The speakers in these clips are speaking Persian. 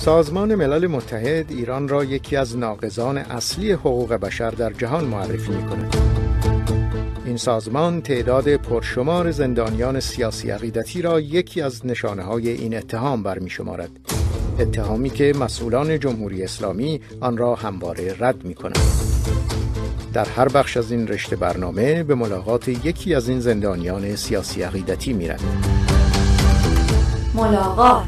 سازمان ملل متحد ایران را یکی از ناقضان اصلی حقوق بشر در جهان معرفی می کند. این سازمان تعداد پرشمار زندانیان سیاسی عقیدتی را یکی از نشانه های این اتهام برمی شمارد. اتهامی که مسئولان جمهوری اسلامی آن را همواره رد می کند. در هر بخش از این رشته برنامه به ملاقات یکی از این زندانیان سیاسی عقیدتی رد. ملاقات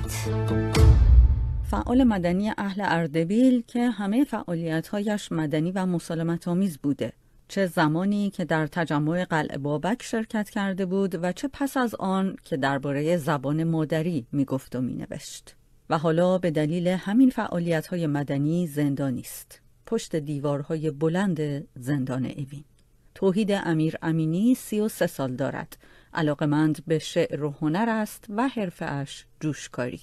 فعال مدنی اهل اردبیل که همه فعالیتهایش مدنی و مسالمت آمیز بوده چه زمانی که در تجمع قلع بابک شرکت کرده بود و چه پس از آن که درباره زبان مادری میگفت و مینوشت و حالا به دلیل همین فعالیت مدنی زندانی است پشت دیوارهای بلند زندان اوین توحید امیر امینی سی و سه سال دارد علاقمند به شعر و هنر است و حرفه جوشکاری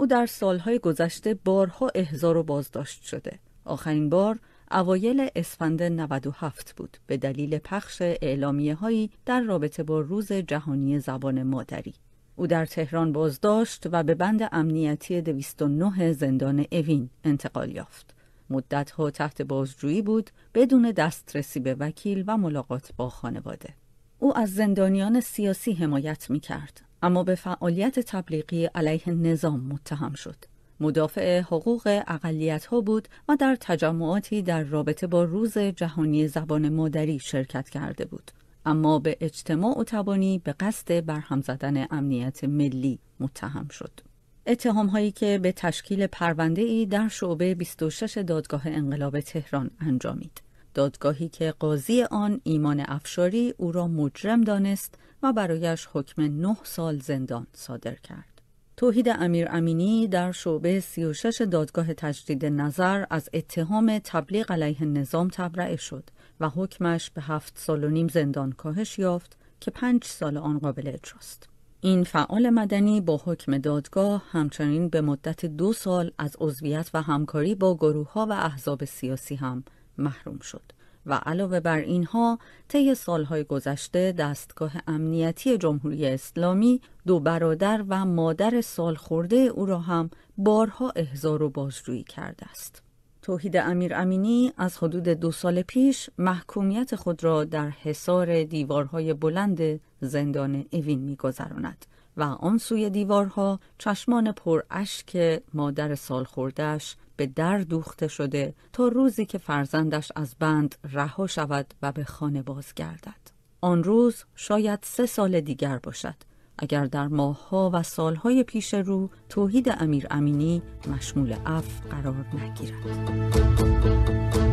او در سالهای گذشته بارها احضار و بازداشت شده. آخرین بار اوایل اسفند 97 بود به دلیل پخش اعلامیه هایی در رابطه با روز جهانی زبان مادری. او در تهران بازداشت و به بند امنیتی 209 زندان اوین انتقال یافت. مدتها تحت بازجویی بود بدون دسترسی به وکیل و ملاقات با خانواده. او از زندانیان سیاسی حمایت می کرد. اما به فعالیت تبلیغی علیه نظام متهم شد. مدافع حقوق اقلیت ها بود و در تجمعاتی در رابطه با روز جهانی زبان مادری شرکت کرده بود. اما به اجتماع و تبانی به قصد برهم زدن امنیت ملی متهم شد. اتهام هایی که به تشکیل پرونده ای در شعبه 26 دادگاه انقلاب تهران انجامید. دادگاهی که قاضی آن ایمان افشاری او را مجرم دانست و برایش حکم نه سال زندان صادر کرد. توحید امیر امینی در شعبه 36 دادگاه تجدید نظر از اتهام تبلیغ علیه نظام تبرئه شد و حکمش به هفت سال و نیم زندان کاهش یافت که پنج سال آن قابل اجراست. این فعال مدنی با حکم دادگاه همچنین به مدت دو سال از عضویت و همکاری با گروه ها و احزاب سیاسی هم محروم شد و علاوه بر اینها طی سالهای گذشته دستگاه امنیتی جمهوری اسلامی دو برادر و مادر سالخورده او را هم بارها احضار و بازجویی کرده است توحید امیر امینی از حدود دو سال پیش محکومیت خود را در حصار دیوارهای بلند زندان اوین میگذراند و آن سوی دیوارها چشمان پر اشک مادر سال به در دوخته شده تا روزی که فرزندش از بند رها شود و به خانه بازگردد. آن روز شاید سه سال دیگر باشد اگر در ماهها و سالهای پیش رو توحید امیر امینی مشمول اف قرار نگیرد.